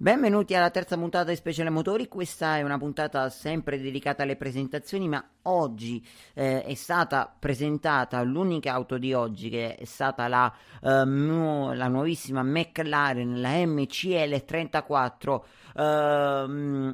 Benvenuti alla terza puntata di Speciale Motori, questa è una puntata sempre dedicata alle presentazioni, ma oggi eh, è stata presentata l'unica auto di oggi che è stata la, eh, nu- la nuovissima McLaren, la MCL34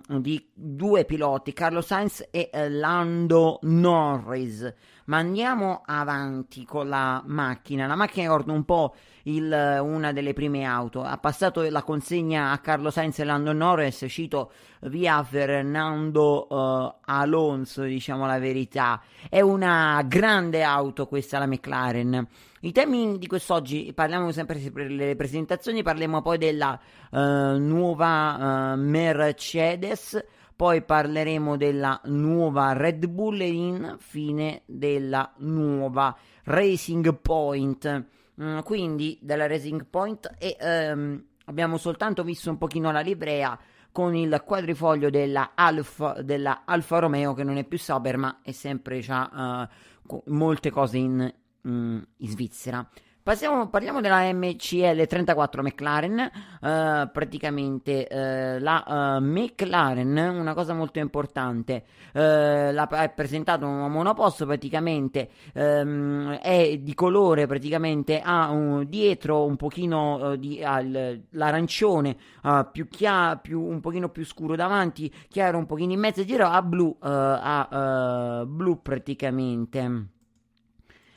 eh, di due piloti, Carlo Sainz e eh, Lando Norris. Ma andiamo avanti con la macchina. La macchina ricorda un po' il, una delle prime auto. Ha passato la consegna a Carlo Sainz e Lando Norris. Cito via Fernando uh, Alonso, diciamo la verità. È una grande auto questa, la McLaren. I temi di quest'oggi parliamo sempre delle presentazioni, parliamo poi della uh, nuova uh, Mercedes poi parleremo della nuova Red Bull e infine della nuova Racing Point. Mm, quindi della Racing Point e ehm, abbiamo soltanto visto un pochino la livrea con il quadrifoglio della Alfa, della Alfa Romeo che non è più Sauber ma è sempre già uh, eh, molte cose in, mm, in Svizzera. Passiamo, parliamo della MCL 34 McLaren, eh, praticamente eh, la eh, McLaren, una cosa molto importante, eh, la, è presentato un monoposto praticamente, ehm, è di colore praticamente, ha un, dietro un pochino eh, di, al, l'arancione eh, più chiaro, più, un pochino più scuro davanti, chiaro un pochino in mezzo, dietro a blu, a blu praticamente.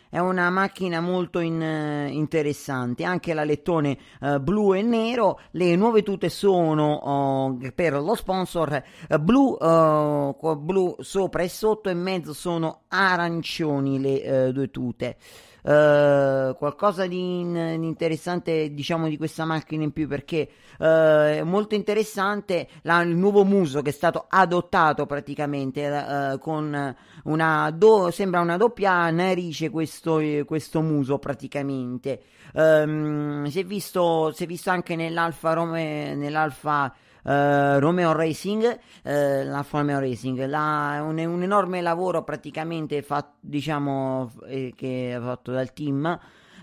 È una macchina molto in, eh, interessante, anche la lettone eh, blu e nero. Le nuove tute sono oh, per lo sponsor eh, blu, oh, blu sopra e sotto e in mezzo sono arancioni le eh, due tute. Eh, qualcosa di, in, di, interessante diciamo di questa macchina in più perché eh, è molto interessante la, il nuovo muso che è stato adottato praticamente eh, con una do, sembra una doppia narice questo, questo muso praticamente ehm, si è visto si è visto anche nell'Alfa Romeo nell'Alfa eh, Romeo Racing, eh, l'Alfa Romeo Racing. La, un, un, enorme lavoro praticamente fatto, diciamo, eh, che è fatto dal team.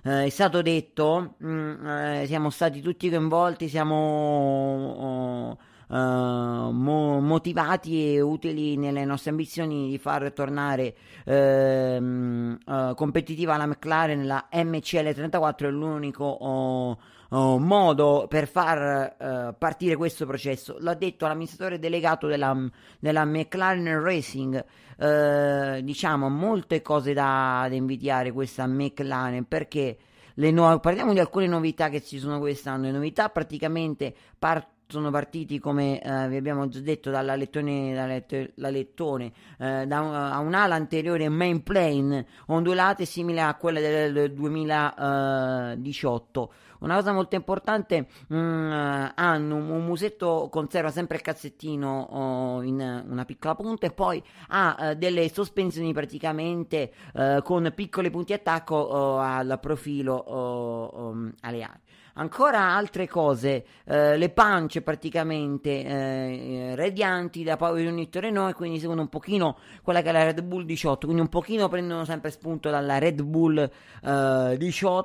Eh, è stato detto, mh, mm, eh, siamo stati tutti coinvolti, siamo... Oh, Uh, mo- motivati e utili nelle nostre ambizioni di far tornare uh, uh, competitiva la McLaren, la MCL34 è l'unico oh, uh, modo per far uh, partire questo processo. L'ha detto l'amministratore delegato della, della McLaren Racing. Uh, diciamo molte cose da, da invidiare questa McLaren perché no- parliamo di alcune novità che ci sono quest'anno. Le novità praticamente partono sono partiti come eh, vi abbiamo già detto dalla lettone, dalla lettone, la lettone eh, da un, a un'ala anteriore main plane ondulata simile a quella del, del 2018 una cosa molto importante, mh, mm, eh, hanno un, un musetto, conserva sempre il cassettino oh, in una piccola punta e poi ha ah, delle sospensioni praticamente eh, con piccoli punti attacco oh, al profilo oh, oh aleare. Ancora altre cose, eh, le pance praticamente eh, radianti da Pavilion Torino e quindi secondo un pochino quella che è la Red Bull 18, quindi un pochino prendono sempre spunto dalla Red Bull 18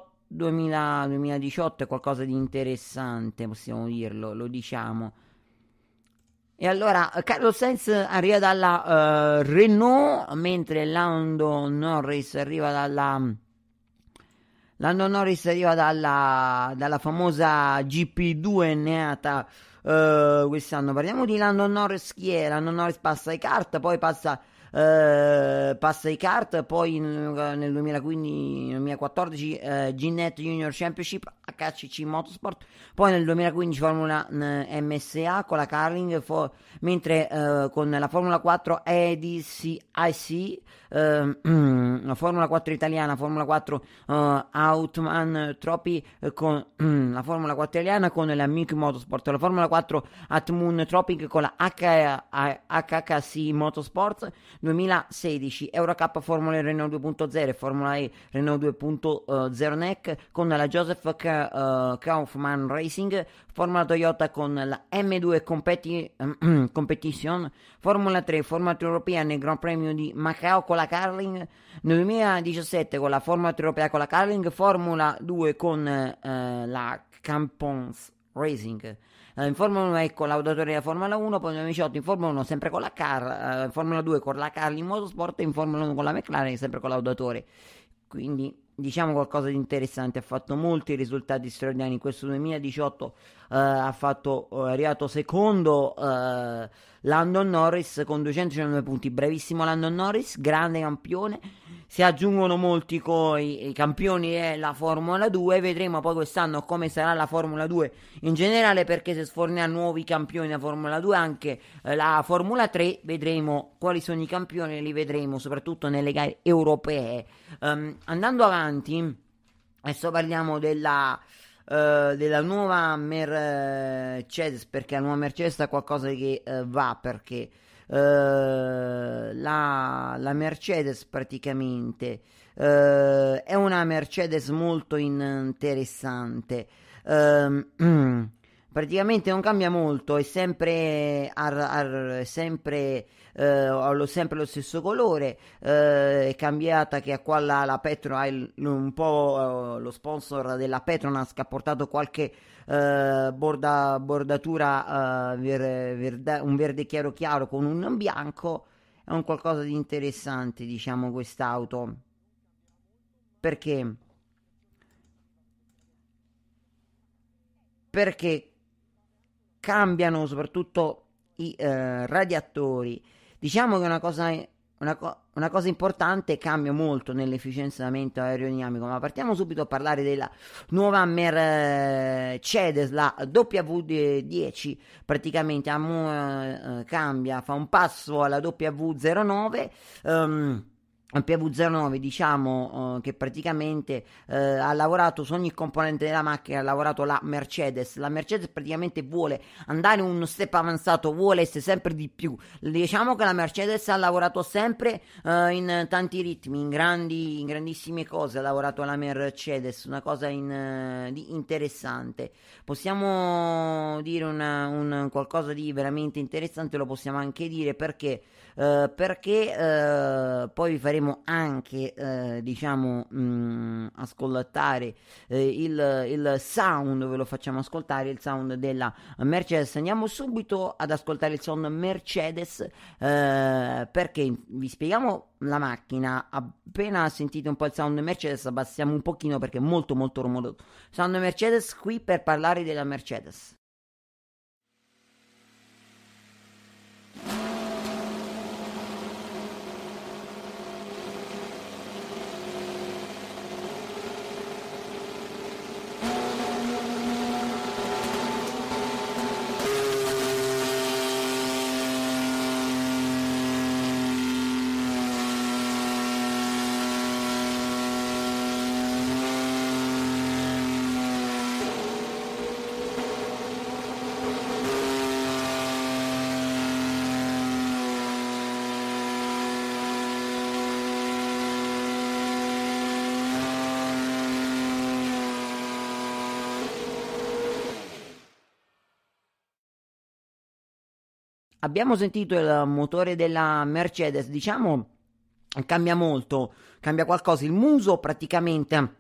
eh, 2000, 2018 è qualcosa di interessante, possiamo dirlo, lo diciamo. E allora eh, Carlos Sainz arriva dalla uh, Renault, mentre Lando Norris arriva dalla... Lando Norris arriva dalla, dalla famosa GP2 neata uh, quest'anno. Parliamo di Lando Norris chi è? Lando Norris passa ai kart, poi passa eh, passa i kart, poi in, nel 2015, 2014 eh, Junior Championship HCC Motorsport, poi nel 2015 Formula eh, MSA con la Carling, for, mentre eh, con la Formula 4 EDCIC, eh, Formula 4 italiana, Formula 4 eh, Outman Troppi eh, con la Formula 4 italiana con la MIC Motorsport, la Formula 4 Atmoon Tropic con la HHC Motorsport 2016, Eurocup Formula Renault 2.0 e Formula E Renault 2.0 NEC con la Joseph Ka- uh, eh, Kaufman Racing, Formula Toyota con la M2 Competi- Competition, Formula 3, Formula Europea nel Gran Premio di Macao con la Carling, nel 2017 con la Formula Europea con la Carling, Formula 2 con uh, la Campons Racing. Eh, in Formula 1 ecco, è collaudatore della Formula 1, poi nel 2018 in Formula 1 sempre con la Car, eh, in Formula 2 con la in Motorsport e in Formula 1 con la McLaren sempre collaudatore. Quindi diciamo qualcosa di interessante, ha fatto molti risultati straordinari in questo 2018, eh, ha fatto, eh, è arrivato secondo eh, Landon Norris con 209 punti, brevissimo Landon Norris, grande campione. Si aggiungono molti coi campioni e la Formula 2. Vedremo poi quest'anno come sarà la Formula 2 in generale perché se sfornerà nuovi campioni la Formula 2 anche eh, la Formula 3. Vedremo quali sono i campioni, li vedremo soprattutto nelle gare europee. Um, andando avanti, adesso parliamo della eh, della nuova Mercedes, perché la nuova Mercedes è qualcosa che eh, va, perché eh, la, la, Mercedes praticamente eh, è una Mercedes molto interessante. Um, praticamente non cambia molto, è sempre, ar, ar, sempre, eh, lo, sempre lo stesso colore, eh, è cambiata che qua la, la Petro ha il, un po' eh, lo sponsor della Petronas che ha portato qualche eh, borda, bordatura, eh, ver, verda, un verde chiaro chiaro con un bianco, è un qualcosa di interessante diciamo quest'auto, perché... perché cambiano soprattutto i eh, radiatori. Diciamo che una cosa, una, co- una cosa importante cambia molto nell'efficienziamento aerodinamico, ma partiamo subito a parlare della nuova Mercedes, la W10, praticamente a, uh, cambia, fa un passo alla W09. Um, PV09 diciamo eh, che praticamente eh, ha lavorato su ogni componente della macchina ha lavorato la Mercedes la Mercedes praticamente vuole andare uno step avanzato vuole essere sempre di più diciamo che la Mercedes ha lavorato sempre eh, in tanti ritmi in, grandi, in grandissime cose ha lavorato la Mercedes una cosa in, eh, di interessante possiamo dire una, un qualcosa di veramente interessante lo possiamo anche dire perché eh, perché eh, poi vi faremo anche, eh, diciamo, mh, mm, ascoltare eh, il, il, sound, ve lo facciamo ascoltare, il sound della Mercedes. Andiamo subito ad ascoltare il sound Mercedes eh, perché vi spieghiamo la macchina, appena sentite un po' il sound Mercedes abbassiamo un pochino perché è molto molto rumoroso. Sound Mercedes qui per parlare della Mercedes. abbiamo sentito il motore della Mercedes, diciamo cambia molto, cambia qualcosa, il muso praticamente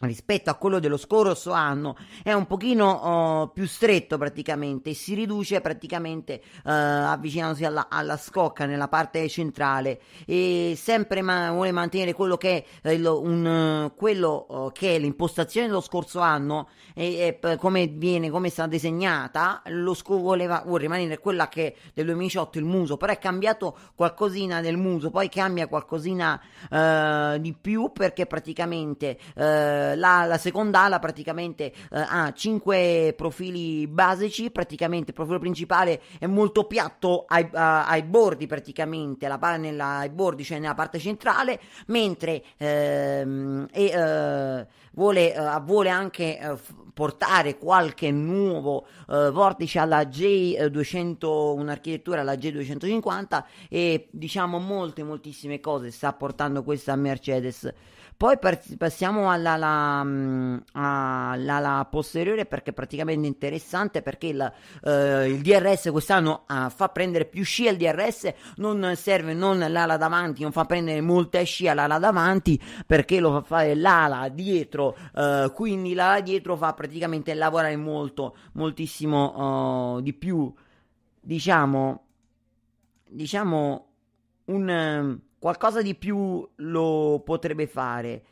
rispetto a quello dello scorso anno è un pochino uh, più stretto praticamente si riduce praticamente uh, avvicinandosi alla, alla, scocca nella parte centrale e sempre ma- vuole mantenere quello che è, il, eh, un, uh, quello, oh, che è l'impostazione dello scorso anno e, e come viene come è stata disegnata lo sco- voleva, vuole rimanere quella che del 2018 il muso però è cambiato qualcosina del muso poi cambia qualcosina di più perché praticamente eh, la, la, seconda ala praticamente eh, ha 5 profili basici, praticamente il profilo principale è molto piatto ai, a, ai bordi praticamente, la nella, ai bordi, cioè nella parte centrale, mentre ehm, e, eh, vuole, eh, vuole, anche eh, portare qualche nuovo eh, vortice alla J200, un'architettura alla J250 e diciamo molte, moltissime cose sta portando questa Mercedes poi passiamo alla, alla, mm, alla, alla, posteriore perché è praticamente interessante perché il, eh, il DRS quest'anno eh, fa prendere più scia il DRS, non serve non l'ala davanti, non fa prendere molta scia l'ala davanti perché lo fa fare l'ala dietro, eh, quindi l'ala dietro fa praticamente lavorare molto, moltissimo oh, di più, diciamo, diciamo un qualcosa di più lo potrebbe fare.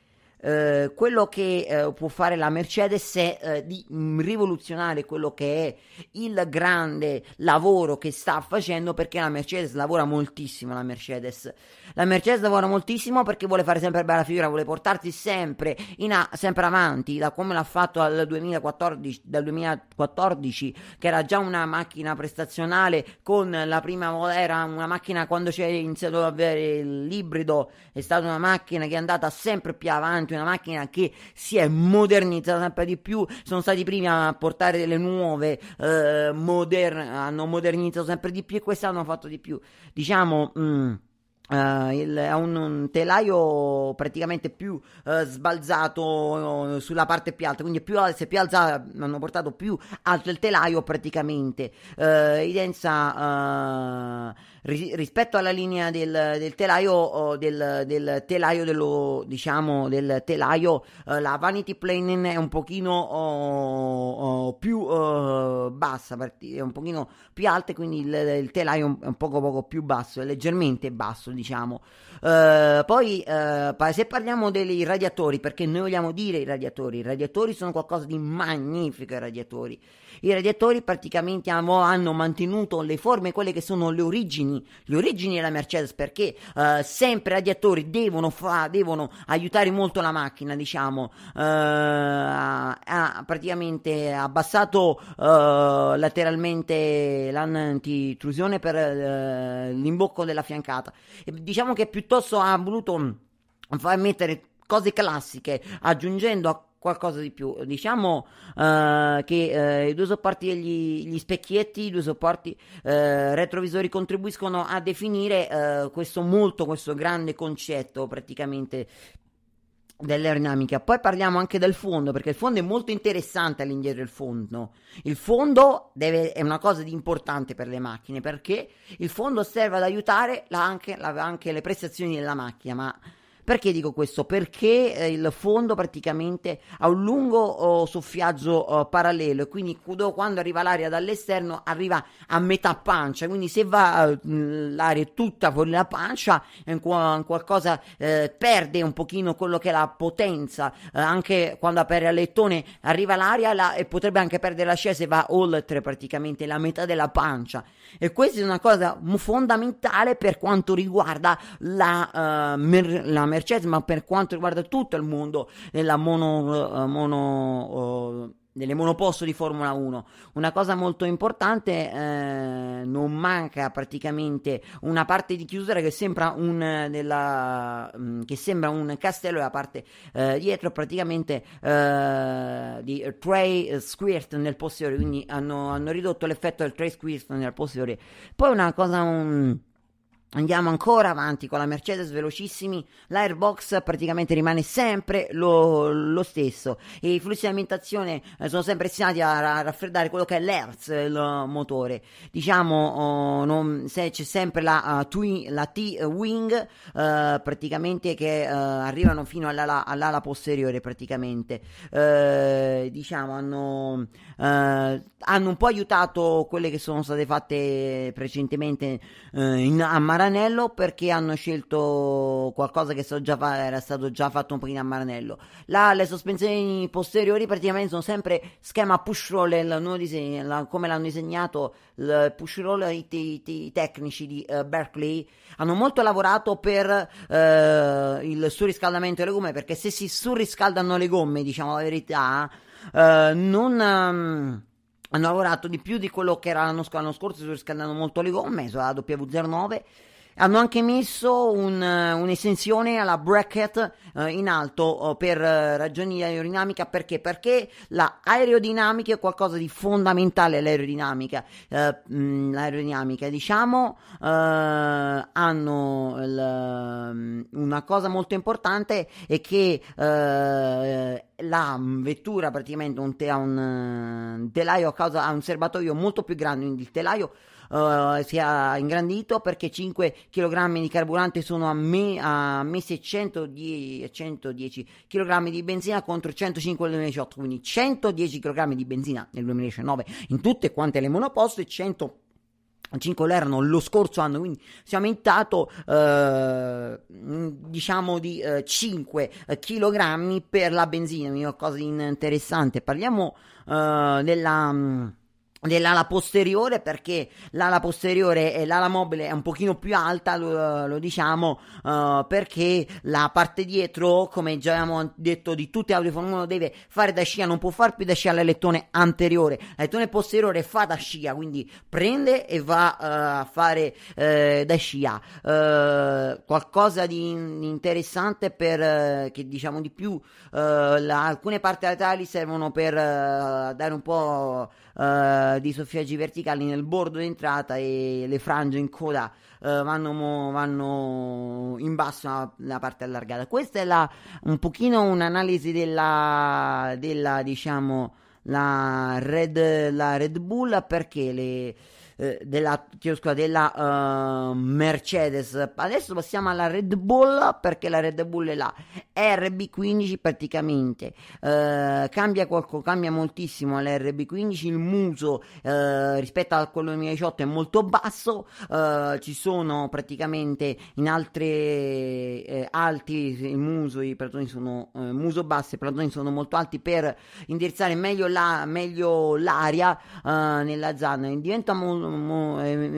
Eh, quello che eh, può fare la Mercedes è eh, di mm, rivoluzionare quello che è il grande lavoro che sta facendo perché la Mercedes lavora moltissimo. La Mercedes, la Mercedes lavora moltissimo perché vuole fare sempre bella figura, vuole portarsi sempre, in a- sempre avanti, da come l'ha fatto dal 2014, dal 2014, che era già una macchina prestazionale con la prima era una macchina quando c'è iniziato ad avere l'ibrido, è stata una macchina che è andata sempre più avanti esempio una macchina che si è modernizzata sempre di più, sono stati i primi a portare delle nuove, eh, modern- hanno modernizzato sempre di più e questa hanno fatto di più. Diciamo... Mm, Uh, il, ha un, un, telaio praticamente più uh, sbalzato uh, sulla parte più alta, quindi più, se più alzata hanno portato più alto il telaio praticamente. Uh, Idenza Ri- rispetto alla linea del, del telaio, del, del, telaio dello, diciamo, del telaio, eh, la Vanity Planen è un pochino oh, oh, più oh, bassa, è un pochino più alta, quindi il, il telaio è un poco, poco più basso, è leggermente basso, diciamo. Eh, poi, eh, se parliamo dei radiatori, perché noi vogliamo dire i radiatori, i radiatori sono qualcosa di magnifico, i radiatori. I radiatori praticamente hanno mantenuto le forme, quelle che sono le origini, le origini della Mercedes, perché eh, sempre i radiatori devono, fa, devono, aiutare molto la macchina, diciamo, eh, ha praticamente abbassato eh, lateralmente l'antitrusione per eh, l'imbocco della fiancata. E diciamo che piuttosto ha voluto mm, far mettere cose classiche, aggiungendo a qualcosa di più. Diciamo eh, che eh, i due supporti e gli, gli specchietti, i due supporti eh, retrovisori contribuiscono a definire eh, questo molto, questo grande concetto praticamente dell'aerodinamica. Poi parliamo anche del fondo, perché il fondo è molto interessante all'indietro del fondo. Il fondo deve, è una cosa di importante per le macchine, perché il fondo serve ad aiutare la, anche, la, anche le prestazioni della macchina, ma perché dico questo? Perché eh, il fondo praticamente ha un lungo oh, soffiaggio oh, parallelo e quindi quando arriva l'aria dall'esterno arriva a metà pancia, quindi se va eh, l'aria tutta con la pancia eh, qualcosa perde un pochino quello che è la potenza, eh, anche quando apre il lettone arriva l'aria la, e potrebbe anche perdere la scia se va oltre praticamente la metà della pancia e questa è una cosa fondamentale per quanto riguarda la, eh, mer- la Mercedes, ma per quanto riguarda tutto il mondo della mono, uh, mono uh, eh, delle monoposto di Formula 1. Una cosa molto importante, eh, non manca praticamente una parte di chiusura che sembra un, eh, della, mm, che sembra un castello e la parte eh, dietro praticamente eh, di tray squirt nel posteriore, quindi hanno, hanno ridotto l'effetto del tray squirt nel posteriore. Poi una cosa... Un, Andiamo ancora avanti con la Mercedes velocissimi, l'airbox praticamente rimane sempre lo, lo stesso e i flussi di alimentazione eh, sono sempre destinati a, raffreddare quello che è l'hertz, eh, il motore. Diciamo oh, non, se c'è sempre la, uh, twi, la T-Wing uh, praticamente che uh, arrivano fino all'ala, all'ala posteriore praticamente. diciamo hanno, hanno, un po' aiutato quelle che sono state fatte recentemente in Amara Maranello perché hanno scelto qualcosa che so già fa- era stato già fatto prima a Maranello. Là le sospensioni posteriori praticamente sono sempre schema push roll, disegno, la, come l'hanno disegnato il push roll i, i, i tecnici di uh, Berkeley. Hanno molto lavorato per uh, il surriscaldamento delle gomme perché se si surriscaldano le gomme, diciamo la verità, uh, non... Um, hanno lavorato di più di quello che era l'anno, scorso, l'anno scorso sul scandalo molto le gomme, sulla W09 hanno anche messo un, eh, un'estensione alla bracket eh, in alto oh, per eh, ragioni di aerodinamica perché? Perché la è qualcosa di fondamentale l'aerodinamica. Mh, eh, mm, l'aerodinamica, diciamo, hanno l, mm, una cosa molto importante è che la vettura praticamente un te- un, telaio a causa ha un serbatoio molto più grande, quindi il telaio uh, è ingrandito perché 5 kg di carburante sono a, me, a 1110, 110 kg di benzina contro 105 nel 2018, quindi 110 kg di benzina nel 2019 in tutte quante le monoposto e 100 5 euro lo scorso anno, quindi si è aumentato eh, diciamo di eh, 5 kg per la benzina, quindi una cosa interessante. Parliamo eh, della mm, dell'ala posteriore perché l'ala posteriore e l'ala mobile è un pochino più alta lo, lo diciamo uh, perché la parte dietro come già abbiamo detto di tutte le auto di Formula 1 deve fare da scia non può far più da scia all'elettone anteriore l'elettone posteriore fa da scia quindi prende e va uh, a fare uh, da scia uh, qualcosa di interessante per che diciamo di più uh, la, alcune parti laterali servono per uh, dare un po' Eh, di soffiaggi verticali nel bordo d'entrata e le frange in coda uh, vanno, vanno, in basso nella parte allargata. Questa è la, un pochino un'analisi della, della diciamo, la Red, la Red Bull perché le eh, della, scusa, della uh, Mercedes. Adesso passiamo alla Red Bull perché la Red Bull è la RB15 praticamente. Uh, cambia, qualco, cambia moltissimo la RB15, il muso uh, rispetto a quello 2018 è molto basso, ci sono praticamente in altre eh, alti il muso, i platoni sono eh, muso bassi, i platoni sono molto alti per indirizzare meglio, la, meglio l'aria nella zona. Diventa molto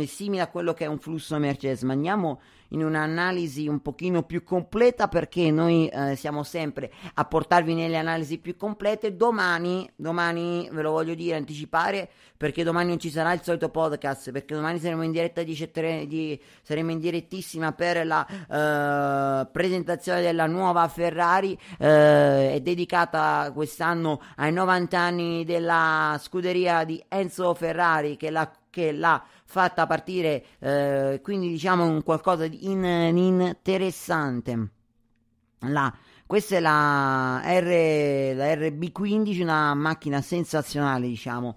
simile a quello che è un flusso Mercedes, ma andiamo in un'analisi un pochino più completa perché noi eh, siamo sempre a portarvi nelle analisi più complete. Domani, domani ve lo voglio dire, anticipare, perché domani non ci sarà il solito podcast, perché domani saremo in diretta di, di saremo in direttissima per la eh, presentazione della nuova Ferrari, eh, è dedicata quest'anno ai 90 anni della scuderia di Enzo Ferrari che la che l'ha fatta partire, eh, quindi diciamo un qualcosa di in, in interessante. La, questa è la, R, la RB15, una macchina sensazionale, diciamo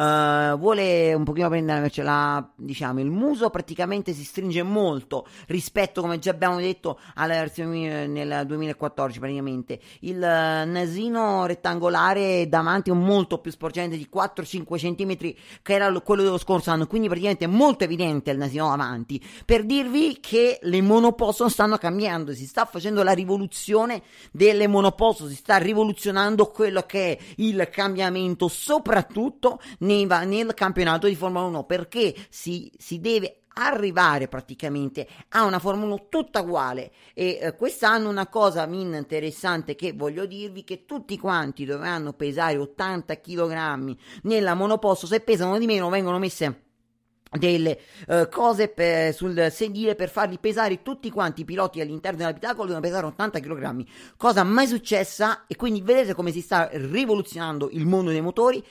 eh, vuole un pochino prendermela, diciamo, il muso praticamente si stringe molto rispetto, come già abbiamo detto, alla versione eh, nel 2014 praticamente. Il eh, nasino rettangolare davanti è molto più sporgente di 4-5 cm che era quello dello scorso anno, quindi praticamente è molto evidente il nasino avanti. Per dirvi che le monoposto stanno cambiando, si sta facendo la rivoluzione delle monoposto, si sta rivoluzionando quello che è il cambiamento soprattutto nel, nel campionato di Formula 1 perché si, si deve arrivare praticamente a una Formula 1 tutta uguale e eh, quest'anno una cosa interessante che voglio dirvi che tutti quanti dovranno pesare 80 kg nella monoposto se pesano di meno vengono messe delle eh, cose per, sul sedile per farli pesare tutti quanti i piloti all'interno dell'abitacolo devono pesare 80 kg cosa mai successa e quindi vedete come si sta rivoluzionando il mondo dei motori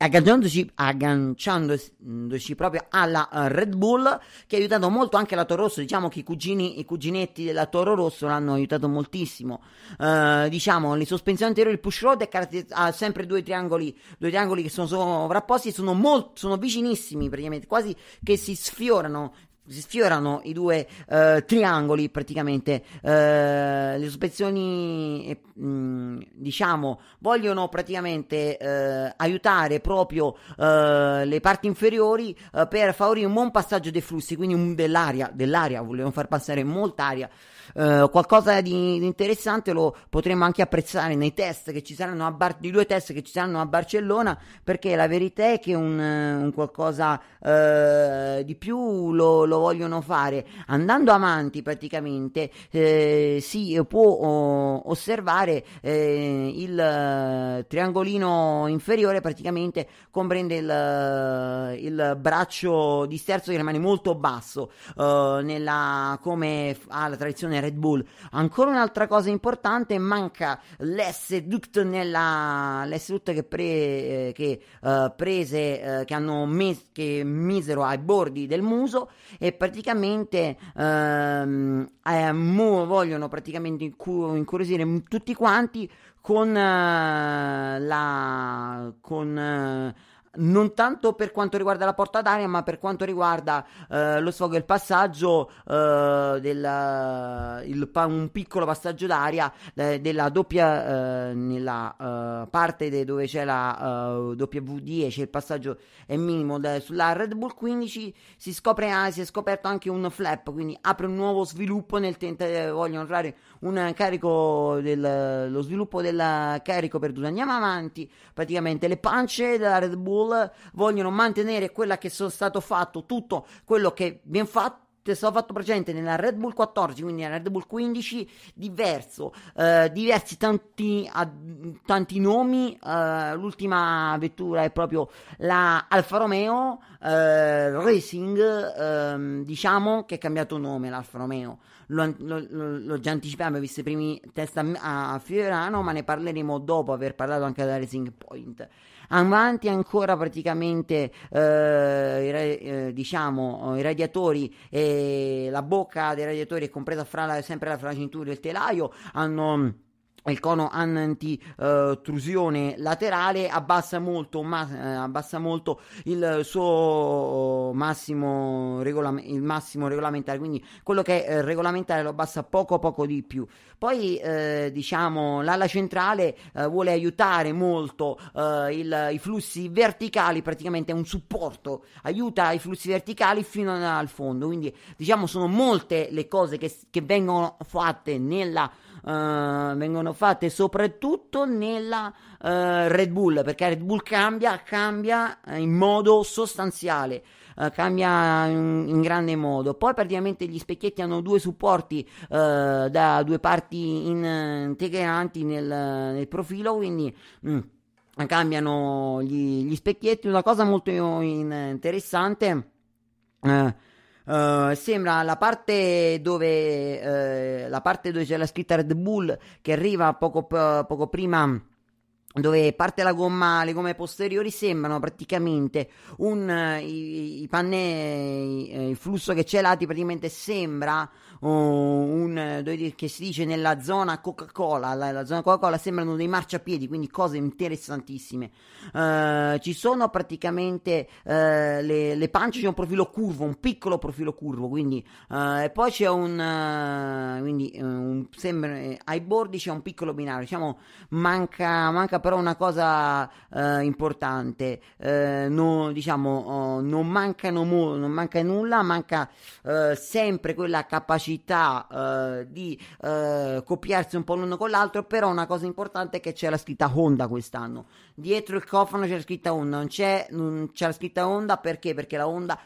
agganciandoci, agganciandoci proprio alla eh, Red Bull che ha aiutato molto anche la Toro Rosso diciamo che i cugini i cuginetti della Toro Rosso l'hanno aiutato moltissimo uh, diciamo le sospensioni anteriori il push road è caratter- ha sempre due triangoli due triangoli che sono sovrapposti sono molto sono vicinissimi praticamente quasi che si sfiorano si sfiorano i due eh, triangoli praticamente. Eh, le sospensioni, eh, mm, diciamo, vogliono praticamente eh, aiutare proprio eh, le parti inferiori eh, per favorire un buon passaggio dei flussi, quindi un, dell'aria, dell'aria, vogliono far passare molta aria eh, qualcosa di, di, interessante lo potremo anche apprezzare nei test che ci saranno a Bar- due test che ci saranno a Barcellona, perché la verità è che un, eh, un qualcosa eh, di più lo, lo, vogliono fare. Andando avanti praticamente eh, si può oh, osservare eh, il eh, triangolino inferiore praticamente comprende il, il braccio sterzo che rimane molto basso nella, come ha la tradizione Red Bull. Ancora un'altra cosa importante, manca l'S-Duct nella... L'S-Duct che, pre... Eh, che eh, prese, eh, che, hanno mes... che misero ai bordi del muso e praticamente ehm, eh, vogliono praticamente incu- incuriosire tutti quanti con eh, la... con non tanto per quanto riguarda la porta d'aria, ma per quanto riguarda eh, lo sfogo e il passaggio, eh, del, il, un piccolo passaggio d'aria eh, della doppia, eh, nella eh, parte de dove c'è la eh, W10, c'è il passaggio è minimo de, sulla Red Bull 15, si scopre, ah, si è scoperto anche un flap, quindi apre un nuovo sviluppo nel tentativo, vogliono fare un carico, del, lo sviluppo del carico per Dusan andiamo avanti, praticamente le pance della Red Bull Liverpool vogliono mantenere quella che sono stato fatto, tutto quello che viene fatto è stato fatto presente nella Red Bull 14, quindi nella Red Bull 15, diverso, eh, diversi tanti, ad, tanti nomi, eh, l'ultima vettura è proprio la Alfa Romeo eh, Racing, ehm, diciamo che è cambiato nome l'Alfa Romeo, L'ho, lo, lo già anticipato, abbiamo visto i primi test a, a Fiorano, ma ne parleremo dopo aver parlato anche della Racing Point avanti ancora praticamente eh, eh, diciamo i radiatori e la bocca dei radiatori è compresa fra la, sempre fra la cintura e il telaio hanno il cono antitrusione laterale abbassa molto, ma, eh, abbassa molto il suo massimo, regolam- il massimo, regolamentare, quindi quello che è regolamentare lo abbassa poco poco di più. Poi eh, diciamo l'ala centrale eh, vuole aiutare molto eh, il, i flussi verticali, praticamente è un supporto, aiuta i flussi verticali fino al fondo, quindi diciamo sono molte le cose che, che vengono fatte nella eh, vengono fatte soprattutto nella uh, Red Bull, perché Red Bull cambia, cambia eh, in modo sostanziale. Uh, cambia in, in, grande modo. Poi praticamente gli specchietti hanno due supporti uh, da due parti integranti nel, nel profilo, quindi mm, cambiano gli, gli, specchietti. Una cosa molto in, interessante. Uh, eh, sembra la parte dove uh, la parte dove c'è la scritta Red Bull che arriva poco, uh, poco prima dove parte la gomma, le gomme posteriori sembrano praticamente un, i, i panne, il flusso che c'è lati praticamente sembra oh, un, eh, che si dice nella zona Coca-Cola, la, la, zona Coca-Cola sembrano dei marciapiedi, quindi cose interessantissime. Uh, ci sono praticamente uh, le, le, pance, c'è un profilo curvo, un piccolo profilo curvo, quindi uh, e poi c'è un, quindi, un sembra, ai bordi c'è un piccolo binario, diciamo manca, manca però una cosa importante, no, diciamo oh, non, mancano mo- non manca nulla, manca sempre quella capacità capacità eh, di eh, copiarsi un po' l'uno con l'altro, però una cosa importante è che c'è la scritta Honda quest'anno. Dietro il cofano c'è la scritta Honda, non c'è, non c'è la scritta Honda perché? Perché la Honda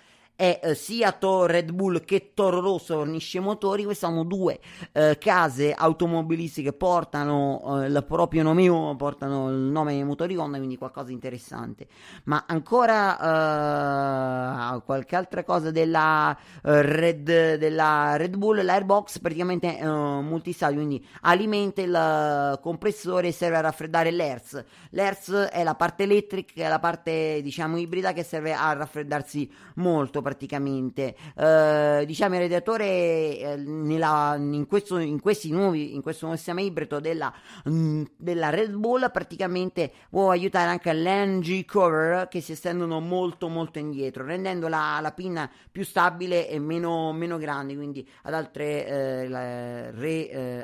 e eh, sia Toro Red Bull che Toro Rosso fornisce motori, queste sono due eh, case automobilistiche che portano eh, il proprio nome portano il nome dei motori Honda, quindi qualcosa di interessante. Ma ancora eh, qualche altra cosa della, eh, Red, della Red Bull, l'airbox praticamente è multistadio, quindi alimenta il compressore e serve a raffreddare l'ERS. L'ERS è la parte elettrica, è la parte diciamo ibrida che serve a raffreddarsi molto praticamente. Eh, diciamo il radiatore eh, nella, in, questo, in, questi nuovi, in questo nuovo sistema ibrido della, mm, della Red Bull praticamente può aiutare anche l'NG cover che si estendono molto molto indietro, rendendo la, la pinna più stabile e meno, meno grande, quindi ad altre eh,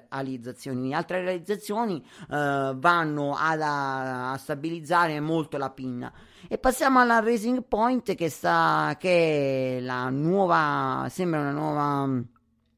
realizzazioni. Altre realizzazioni eh, vanno ad, a, a stabilizzare molto la pinna. E passiamo alla Racing Point che, sta, che è la nuova, sembra una nuova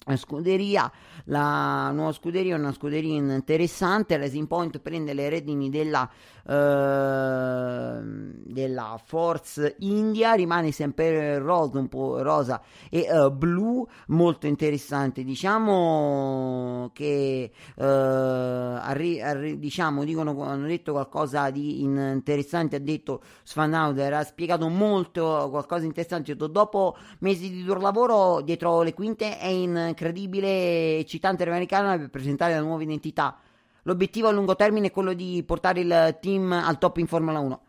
eh, scuderia, la nuova scuderia è una scuderia interessante, Racing Point prende le redini della, eh, della Force India, rimane sempre rosa, un po' rosa e eh, blu, molto interessante, diciamo che eh, arri- arri- diciamo, dicono, hanno detto qualcosa di interessante, ha detto Svanauder, ha spiegato molto qualcosa di interessante, detto, dopo mesi di duro lavoro dietro le quinte è in incredibile e eccitante americana per presentare la nuova identità. L'obiettivo a lungo termine è quello di portare il team al top in Formula 1.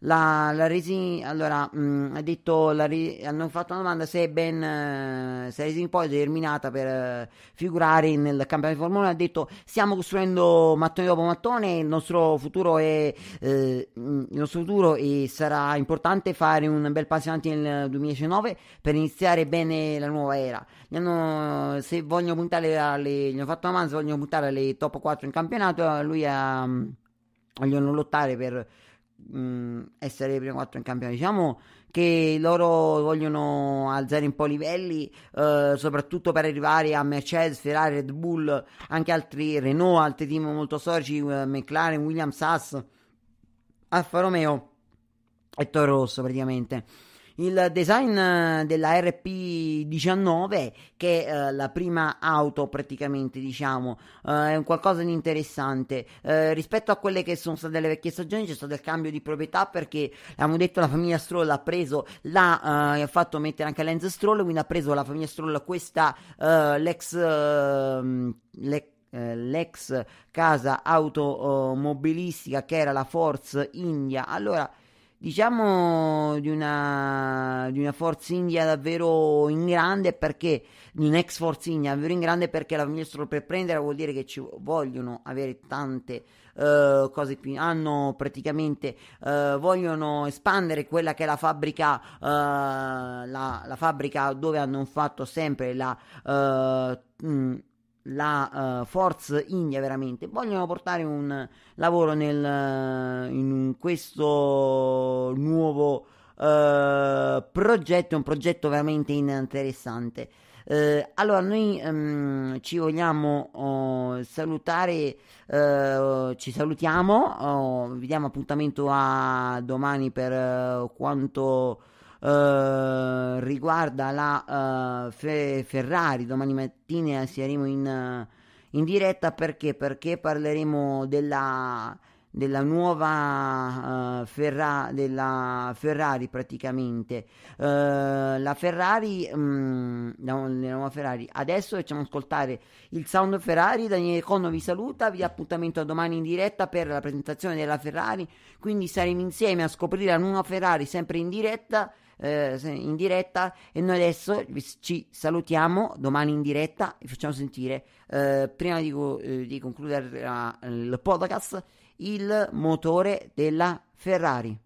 La, la Racing, allora, mh, mm, ha detto, la, hanno fatto una domanda se è ben, eh, se Racing Point è determinata per eh, figurare nel campionato di Formula 1, ha detto stiamo costruendo mattone dopo mattone, il nostro futuro è, eh, mm, il nostro futuro e sarà importante fare un bel passo avanti nel 2019 per iniziare bene la nuova era. Hanno, se vogliono puntare alle, gli hanno fatto una domanda se vogliono puntare alle top 4 in campionato, lui ha, mm, vogliono lottare per mh, mm, essere le prime quattro in campionato. Diciamo che loro vogliono alzare un po' i livelli, eh, soprattutto per arrivare a Mercedes, Ferrari, Red Bull, anche altri Renault, altri team molto storici, eh, McLaren, Williams, Haas, Alfa Romeo e Toro Rosso praticamente. Il design eh, della RP19, che è eh, la prima auto praticamente, diciamo, eh, è un qualcosa di interessante. rispetto a quelle che sono state le vecchie stagioni, c'è stato il cambio di proprietà perché, abbiamo detto, la famiglia Stroll ha preso, l'ha ha fatto mettere anche Lenz Stroll, quindi ha preso la famiglia Stroll questa, uh, l'ex... Ehm, l'ex casa automobilistica che era la Force India allora diciamo di una, di una Forza India davvero in grande perché di un'ex Forza India davvero in grande perché la Maelstrom per prendere vuol dire che ci vogliono avere tante uh, cose più hanno praticamente uh, vogliono espandere quella che è la fabbrica uh, la, la, fabbrica dove hanno fatto sempre la mh, la uh, eh, Force India veramente vogliono portare un lavoro nel, eh, in questo nuovo uh, progetto, un progetto veramente interessante. Uh, allora, noi um, ci vogliamo oh, salutare, uh, ci salutiamo, oh, vi diamo appuntamento a domani per uh, quanto eh, riguarda la eh, Fe- Ferrari. Domani mattina saremo in, eh, in diretta perché? Perché parleremo della, della nuova uh, Ferra- della Ferrari praticamente uh, la Ferrari um, la nuova Ferrari adesso facciamo ascoltare il sound Ferrari Daniele Conno vi saluta vi appuntamento a domani in diretta per la presentazione della Ferrari quindi saremo insieme a scoprire la nuova Ferrari sempre in diretta eh, in diretta e noi adesso ci salutiamo domani in diretta e facciamo sentire eh, prima di, eh, di concludere la, il podcast il motore della Ferrari.